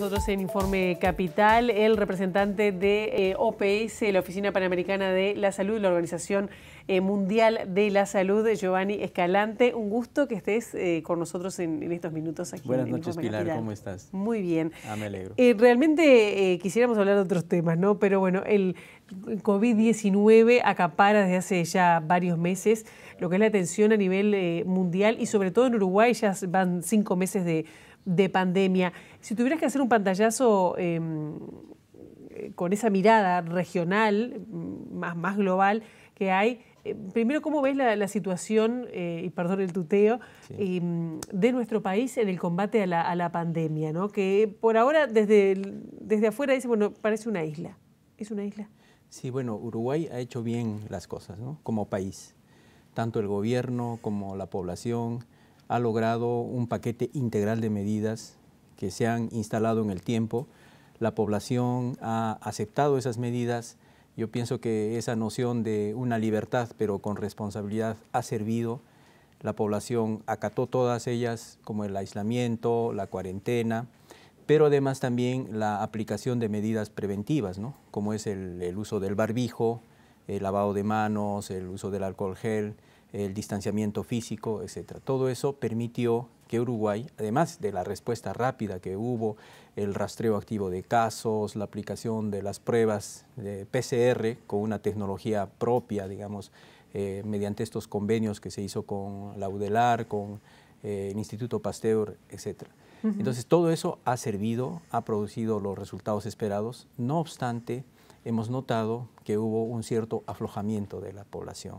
nosotros en Informe Capital el representante de eh, OPS, la Oficina Panamericana de la Salud, la Organización eh, Mundial de la Salud, Giovanni Escalante. Un gusto que estés eh, con nosotros en, estos minutos aquí. Buenas noches, Pilar, ¿cómo estás? Muy bien. Ah, me alegro. realmente quisiéramos hablar de otros temas, ¿no? Pero bueno, el COVID-19 acapara desde hace ya varios meses lo que es la atención a nivel eh, mundial y sobre todo en Uruguay ya van cinco meses de, pandemia. Si tuvieras que hacer un pantallazo em, eh, con esa mirada regional, mm, más, más global que hay, eh, primero, ¿cómo ves la, situación, y perdón el tuteo, mm, de nuestro país en el combate a la, pandemia? Que por ahora desde, desde afuera dice, bueno, parece una isla. ¿Es una isla? Sí, bueno, Uruguay ha hecho bien las cosas, ¿no? Como país tanto el gobierno como la población ha logrado un paquete integral de medidas que se han instalado en el tiempo. La población ha aceptado esas medidas. Yo pienso que esa noción de una libertad pero con responsabilidad ha servido. La población acató todas ellas, como el aislamiento, la cuarentena, pero además también la aplicación de medidas preventivas, como es el uso del barbijo, el lavado de manos, el uso del alcohol gel, el distanciamiento físico, etcétera. Todo eso permitió que Uruguay, además de la respuesta rápida que hubo, el rastreo activo de casos, la aplicación de las pruebas de PCR con una tecnología propia, digamos, eh, mediante estos convenios que se hizo con la UDELAR, con eh, el Instituto Pasteur, etcétera. Entonces, todo eso ha servido, ha producido los resultados esperados. No obstante, hemos notado que hubo un cierto aflojamiento de la población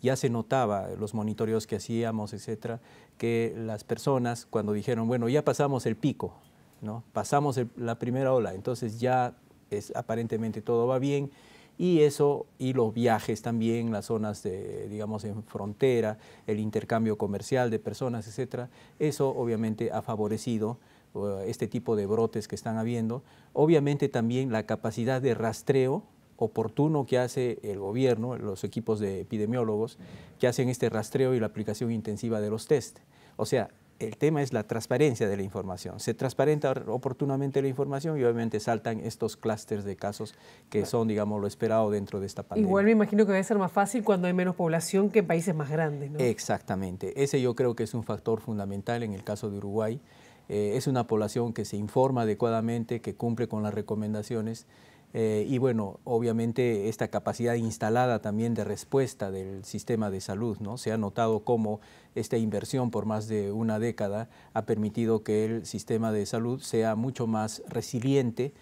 ya se notaba, eh, los monitoreos que hacíamos, etcétera, que las personas cuando dijeron, bueno, ya pasamos el pico, pasamos la primera ola, entonces ya es, aparentemente todo va bien, y eso y los viajes también, las zonas de, digamos en frontera, el intercambio comercial de personas, etcétera, eso obviamente ha favorecido eh, este tipo de brotes que están habiendo. Obviamente también la capacidad de rastreo oportuno que hace el gobierno, los equipos de epidemiólogos, que hacen este rastreo y la aplicación intensiva de los test. O sea, el tema es la transparencia de la información. Se transparenta oportunamente la información y obviamente saltan estos clústeres de casos que son, digamos, lo esperado dentro de esta pandemia. Igual me imagino que va a ser más fácil cuando hay menos población que en países más grandes, Exactamente. Ese yo creo que es un factor fundamental en el caso de Uruguay. Eh, es una población que se informa adecuadamente, que cumple con las recomendaciones eh, y bueno, obviamente esta capacidad instalada también de respuesta del sistema de salud, ¿no? Se ha notado cómo esta inversión por más de una década ha permitido que el sistema de salud sea mucho más resiliente,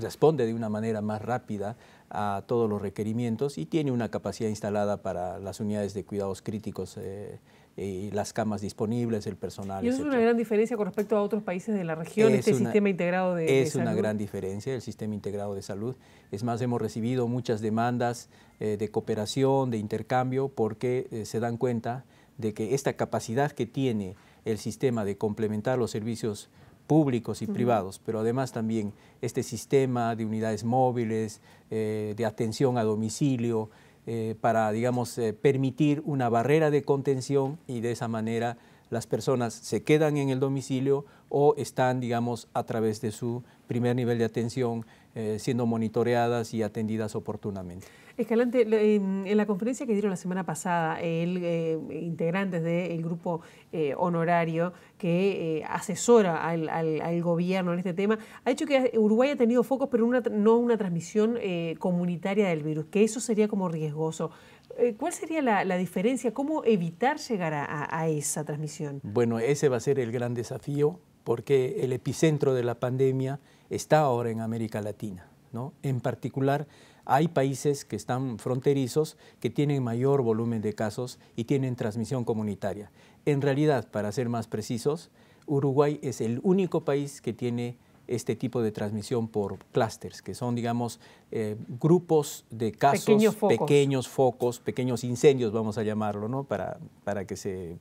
responde de una manera más rápida a todos los requerimientos y tiene una capacidad instalada para las unidades de cuidados críticos. Eh, eh, las camas disponibles, el personal. Y eso es una gran diferencia con respecto a otros países de la región, este sistema integrado de, salud. Es una gran diferencia el sistema integrado de salud. Es más, hemos recibido muchas demandas eh, de cooperación, de intercambio, porque eh, se dan cuenta de que esta capacidad que tiene el sistema de complementar los servicios públicos y privados, pero además también este sistema de unidades móviles, de atención a domicilio, eh, para, digamos, eh, permitir una barrera de contención y de esa manera las personas se quedan en el domicilio o están, digamos, a través de su primer nivel de atención eh, siendo monitoreadas y atendidas oportunamente. Escalante, en la conferencia que dieron la semana pasada, el, eh, integrante del grupo eh, honorario que asesora al, gobierno en este tema, ha dicho que Uruguay ha tenido focos, pero no una transmisión comunitaria del virus, que eso sería como riesgoso. Eh, ¿Cuál sería la, diferencia? ¿Cómo evitar llegar a, a, esa transmisión? Bueno, ese va a ser el gran desafío porque el epicentro de la pandemia está ahora en América Latina. ¿no? En particular, hay países que están fronterizos, que tienen mayor volumen de casos y tienen transmisión comunitaria. En realidad, para ser más precisos, Uruguay es el único país que tiene este tipo de transmisión por clusters, que son, digamos, eh, grupos de casos, pequeños focos. pequeños incendios, vamos a llamarlo, Para, que se, eh,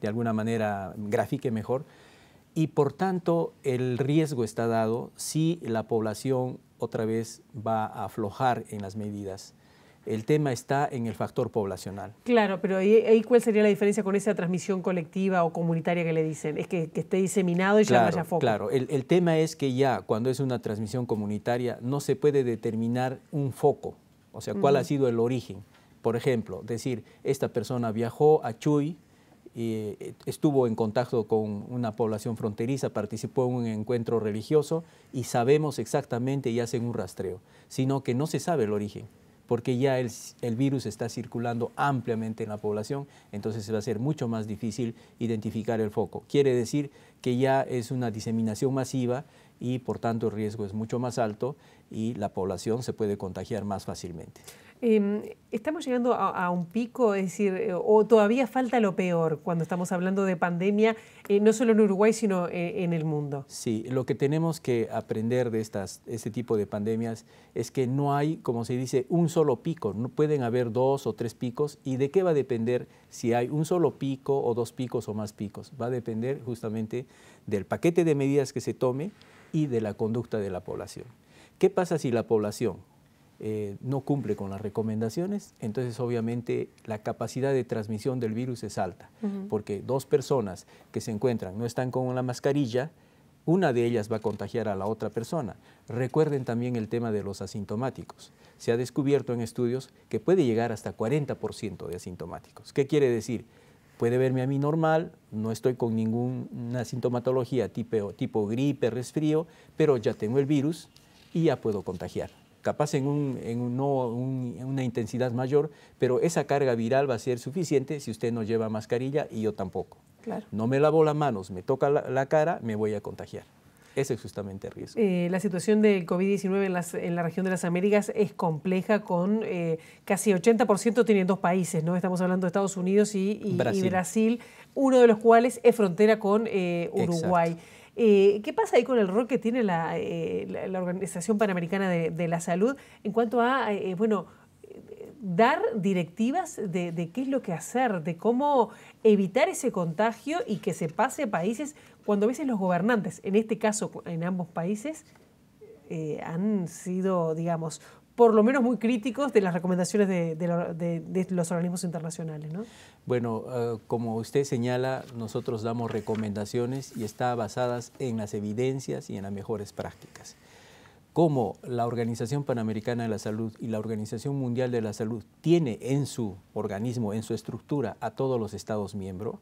de alguna manera, grafique mejor. Y por tanto, el riesgo está dado si la población otra vez va a aflojar en las medidas el tema está en el factor poblacional. Claro, pero ¿y cuál sería la diferencia con esa transmisión colectiva o comunitaria que le dicen? Es que, esté diseminado y ya no haya foco. Claro, el, tema es que ya cuando es una transmisión comunitaria no se puede determinar un foco, o sea, cuál ha sido el origen. Por ejemplo, decir, esta persona viajó a Chuy, eh, estuvo en contacto con una población fronteriza, participó en un encuentro religioso y sabemos exactamente y hacen un rastreo, sino que no se sabe el origen porque ya el, virus está circulando ampliamente en la población, entonces va a ser mucho más difícil identificar el foco. Quiere decir que ya es una diseminación masiva y por tanto el riesgo es mucho más alto y la población se puede contagiar más fácilmente. Em, ¿Estamos llegando a, un pico? Es decir, eh, ¿o todavía falta lo peor cuando estamos hablando de pandemia, eh, no solo en Uruguay, sino eh, en el mundo? Sí, lo que tenemos que aprender de este tipo de pandemias es que no hay, como se dice, un solo pico. No pueden haber dos o tres picos. ¿Y de qué va a depender si hay un solo pico o dos picos o más picos? Va a depender justamente del paquete de medidas que se tome y de la conducta de la población. ¿Qué pasa si la población eh, no cumple con las recomendaciones, entonces obviamente la capacidad de transmisión del virus es alta, porque dos personas que se encuentran no están con la mascarilla, una de ellas va a contagiar a la otra persona. Recuerden también el tema de los asintomáticos. Se ha descubierto en estudios que puede llegar hasta 40% de asintomáticos. ¿Qué quiere decir? puede verme a mí normal, no estoy con ninguna sintomatología tipo, tipo gripe, resfrío, pero ya tengo el virus y ya puedo contagiar. Capaz en, una intensidad mayor, pero esa carga viral va a ser suficiente si usted no lleva mascarilla y yo tampoco. Claro. No me lavo las manos, me toca la cara, me voy a contagiar. Ese es justamente riesgo. Eh, la situación del COVID-19 en, la región de las Américas es compleja con eh, casi 80% tienen dos países, ¿no? Estamos hablando de Estados Unidos y, Brasil. uno de los cuales es frontera con eh, Uruguay. ¿Qué pasa ahí con el rol que tiene la, Organización Panamericana de, de, la Salud en cuanto a, bueno, dar directivas de, qué es lo que hacer, de cómo evitar ese contagio y que se pase a países cuando a veces los gobernantes, en este caso en ambos países, eh, han sido, digamos, por lo menos muy críticos de las recomendaciones de, los organismos internacionales. Bueno, eh, como usted señala, nosotros damos recomendaciones y está basadas en las evidencias y en las mejores prácticas como la Organización Panamericana de la Salud y la Organización Mundial de la Salud tiene en su organismo, en su estructura, a todos los Estados miembros,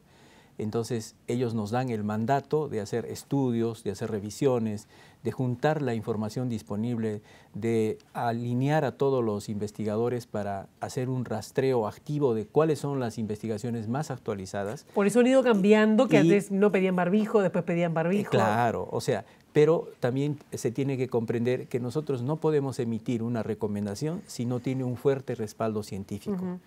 entonces ellos nos dan el mandato de hacer estudios, de hacer revisiones, de juntar la información disponible, de alinear a todos los investigadores para hacer un rastreo activo de cuáles son las investigaciones más actualizadas. Por eso han ido cambiando, que antes no pedían barbijo, después pedían barbijo. Claro, o sea, pero también se tiene que comprender que nosotros no podemos emitir una recomendación si no tiene un fuerte respaldo científico.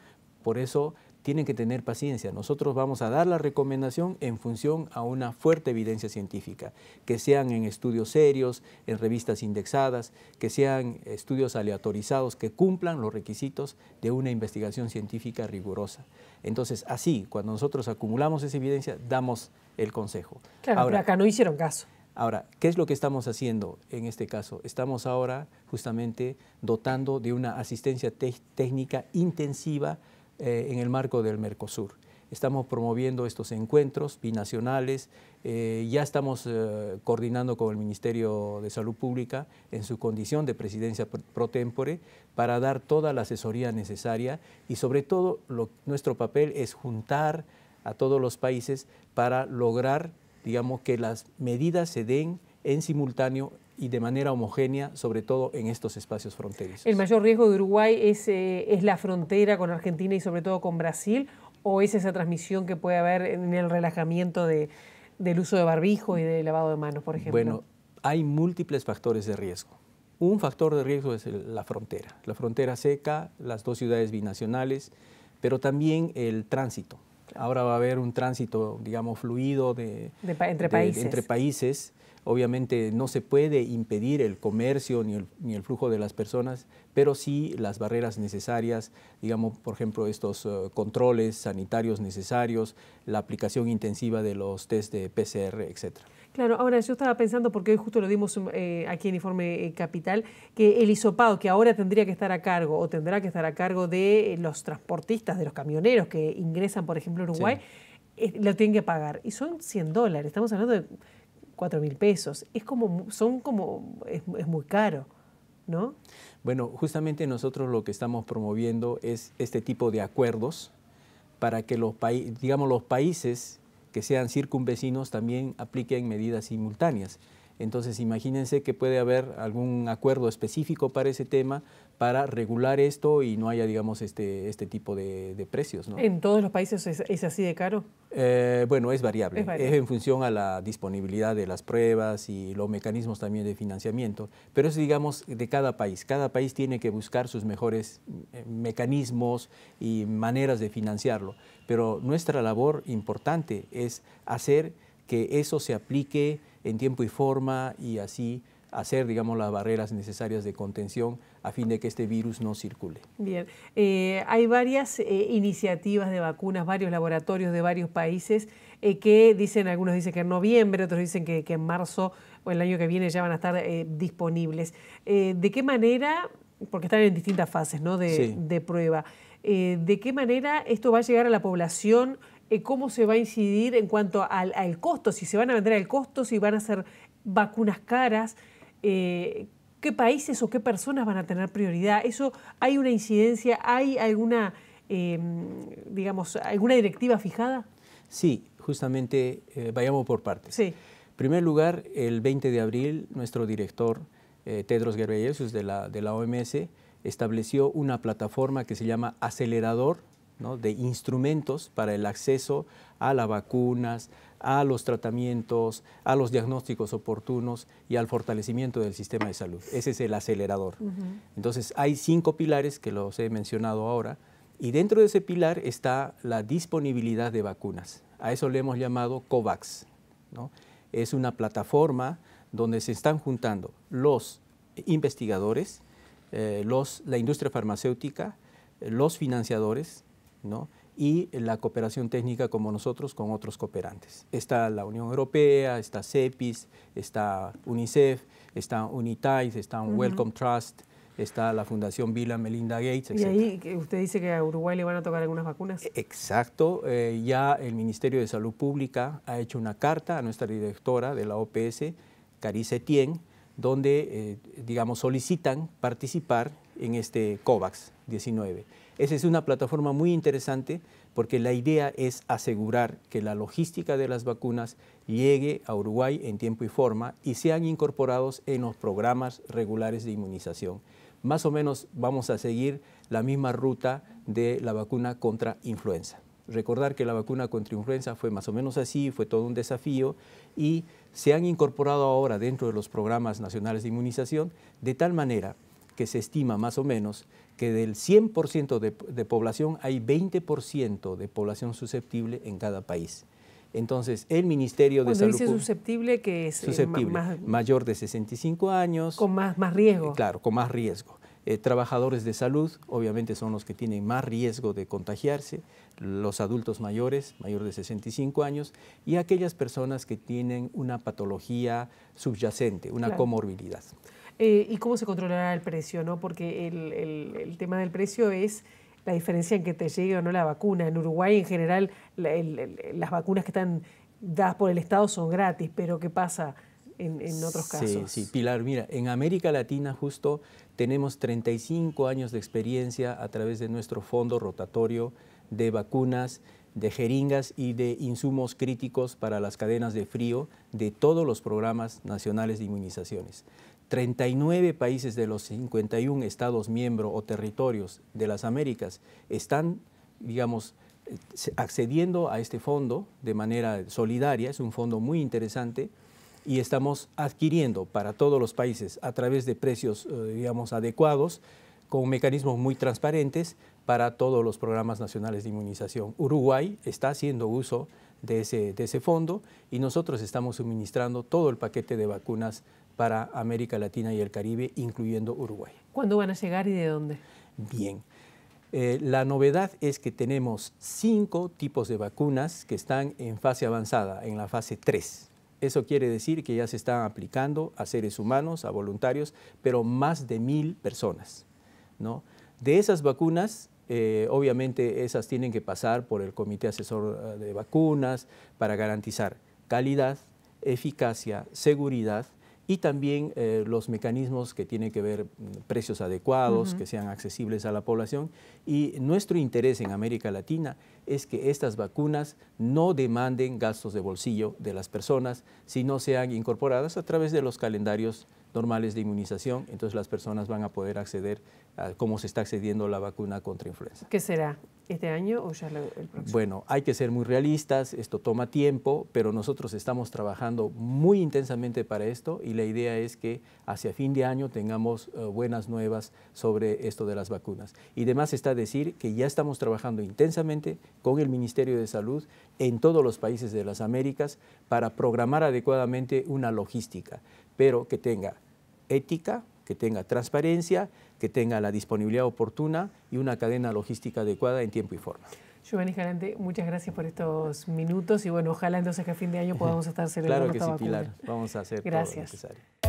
Por eso tienen que tener paciencia. Nosotros vamos a dar la recomendación en función a una fuerte evidencia científica, que sean en estudios serios, en revistas indexadas, que sean estudios aleatorizados que cumplan los requisitos de una investigación científica rigurosa. Entonces, así, cuando nosotros acumulamos esa evidencia, damos el consejo. Claro, acá no hicieron caso. Ahora, ¿qué es lo que estamos haciendo en este caso? Estamos ahora justamente dotando de una asistencia técnica intensiva eh, en el marco del Mercosur. Estamos promoviendo estos encuentros binacionales, eh, ya estamos eh, coordinando con el Ministerio de Salud Pública en su condición de presidencia pro tempore para dar toda la asesoría necesaria y sobre todo nuestro papel es juntar a todos los países para lograr digamos, que las medidas se den en simultáneo y de manera homogénea, sobre todo en estos espacios fronterizos. ¿El mayor riesgo de Uruguay es, eh, la frontera con Argentina y sobre todo con Brasil? ¿O es esa transmisión que puede haber en el relajamiento del uso de barbijo y de lavado de manos, por ejemplo? Bueno, hay múltiples factores de riesgo. Un factor de riesgo es la frontera, la frontera seca, las dos ciudades binacionales, pero también el tránsito. Ahora va a haber un tránsito, digamos, fluido de, entre, países. Obviamente no se puede impedir el comercio ni el, flujo de las personas, pero sí las barreras necesarias, digamos, por ejemplo, estos eh, controles sanitarios necesarios, la aplicación intensiva de los test de PCR, etcétera. Claro, ahora yo estaba pensando, porque hoy justo lo dimos mm, eh, aquí en Informe eh, Capital, que el ISOPAO que ahora tendría que estar a cargo o tendrá que estar a cargo de eh, los transportistas, de los camioneros que ingresan, por ejemplo, a Uruguay, lo tienen que pagar. Y son 100 dólares, estamos hablando de 4 mil pesos. Es como, son como, es, muy caro. ¿No? Bueno, justamente nosotros lo que estamos promoviendo es este tipo de acuerdos para que los, digamos, los países que sean circunvecinos también apliquen medidas simultáneas. Entonces, imagínense que puede haber algún acuerdo específico para ese tema para regular esto y no haya, digamos, este, este tipo de, precios. ¿En todos los países es, así de caro? Eh, bueno, es variable. es variable. Es en función a la disponibilidad de las pruebas y los mecanismos también de financiamiento. Pero es, digamos, de cada país. Cada país tiene que buscar sus mejores eh, mecanismos y maneras de financiarlo. Pero nuestra labor importante es hacer que eso se aplique en tiempo y forma y así hacer, digamos, las barreras necesarias de contención a fin de que este virus no circule. Bien, eh, hay varias eh, iniciativas de vacunas, varios laboratorios de varios países eh, que dicen, algunos dicen que en noviembre, otros dicen que, en marzo o el año que viene ya van a estar disponibles. ¿De qué manera, porque están en distintas fases ¿no? de, de prueba, ¿de qué manera esto va a llegar a la población? cómo se va a incidir en cuanto al, costo, si se van a vender al costo, si van a ser vacunas caras, eh, qué países o qué personas van a tener prioridad. ¿Eso hay una incidencia, hay alguna, em, digamos, alguna directiva fijada? Sí, justamente eh, vayamos por partes. Sí. En primer lugar, el 20 de abril, nuestro director eh, Tedros Ghebreyesus de de la OMS estableció una plataforma que se llama Acelerador de instrumentos para el acceso a las vacunas, a los tratamientos, a los diagnósticos oportunos y al fortalecimiento del sistema de salud. Ese es el acelerador. Entonces, hay cinco pilares que los he mencionado ahora y dentro de ese pilar está la disponibilidad de vacunas. A eso le hemos llamado COVAX. Es una plataforma donde se están juntando los investigadores, eh, la industria farmacéutica, eh, los financiadores, y la cooperación técnica como nosotros con otros cooperantes. Está la Unión Europea, está CEPIS, está UNICEF, está UNITAIS, está un Welcome Trust, está la Fundación Bill Melinda Gates, ¿Y ahí usted dice que a Uruguay le van a tocar algunas vacunas? E, exacto. Eh, ya el Ministerio de Salud Pública ha hecho una carta a nuestra directora de la OPS, Carice Tien, donde, eh, digamos, solicitan participar en este COVAX 19. Esa es una plataforma muy interesante porque la idea es asegurar que la logística de las vacunas llegue a Uruguay en tiempo y forma y sean incorporados en los programas regulares de inmunización. Más o menos vamos a seguir la misma ruta de la vacuna contra influenza. Recordar que la vacuna contra influenza fue más o menos así, fue todo un desafío y se han incorporado ahora dentro de los programas nacionales de inmunización de tal manera que se estima más o menos que del 100% de, población hay 20% de población susceptible en cada país. Entonces, el Ministerio de Salud... Cuando dice susceptible, que es eh, susceptible, mayor de 65 años... Con más, más riesgo. Eh, claro, con más riesgo. Eh, trabajadores de salud, obviamente son los que tienen más riesgo de contagiarse, los adultos mayores, mayor de 65 años, y aquellas personas que tienen una patología subyacente, una comorbilidad. Eh, ¿Y cómo se controlará el precio? Porque el, tema del precio es la diferencia en que te llegue o no la vacuna. En Uruguay, en general, las vacunas que están dadas por el Estado son gratis, pero ¿qué pasa en, otros sí, casos? Sí, Pilar, mira, en América Latina justo tenemos 35 años de experiencia a través de nuestro fondo rotatorio de vacunas de jeringas y de insumos críticos para las cadenas de frío de todos los programas nacionales de inmunizaciones. 39 países de los 51 estados miembros o territorios de las Américas están, digamos, eh, accediendo a este fondo de manera solidaria, es un fondo muy interesante, y estamos adquiriendo para todos los países a través de precios, eh, digamos, adecuados, con mecanismos muy transparentes para todos los programas nacionales de inmunización. Uruguay está haciendo uso de ese, de ese fondo y nosotros estamos suministrando todo el paquete de vacunas para América Latina y el Caribe, incluyendo Uruguay. ¿Cuándo van a llegar y de dónde? Bien. Eh, la novedad es que tenemos cinco tipos de vacunas que están en fase avanzada, en la fase 3. Eso quiere decir que ya se están aplicando a seres humanos, a voluntarios, pero más de mil personas. De esas vacunas, eh, obviamente esas tienen que pasar por el Comité Asesor eh, de Vacunas para garantizar calidad, eficacia, seguridad y también eh, los mecanismos que tienen que ver mm, precios adecuados, que sean accesibles a la población. Y nuestro interés en América Latina es que estas vacunas no demanden gastos de bolsillo de las personas, sino sean incorporadas a través de los calendarios normales de inmunización, entonces las personas van a poder acceder a cómo se está accediendo la vacuna contra influenza. ¿Qué será? ¿Este año o ya el próximo? Bueno, hay que ser muy realistas, esto toma tiempo, pero nosotros estamos trabajando muy intensamente para esto y la idea es que hacia fin de año tengamos eh, buenas nuevas sobre esto de las vacunas. Y además está decir que ya estamos trabajando intensamente con el Ministerio de Salud en todos los países de las Américas para programar adecuadamente una logística, pero que tenga ética, que tenga transparencia, que tenga la disponibilidad oportuna y una cadena logística adecuada en tiempo y forma. Giovanni Jalante, muchas gracias por estos minutos y bueno, ojalá entonces que a fin de año podamos estar celebrando. claro que sí, Pilar, vamos a hacer gracias. todo lo necesario.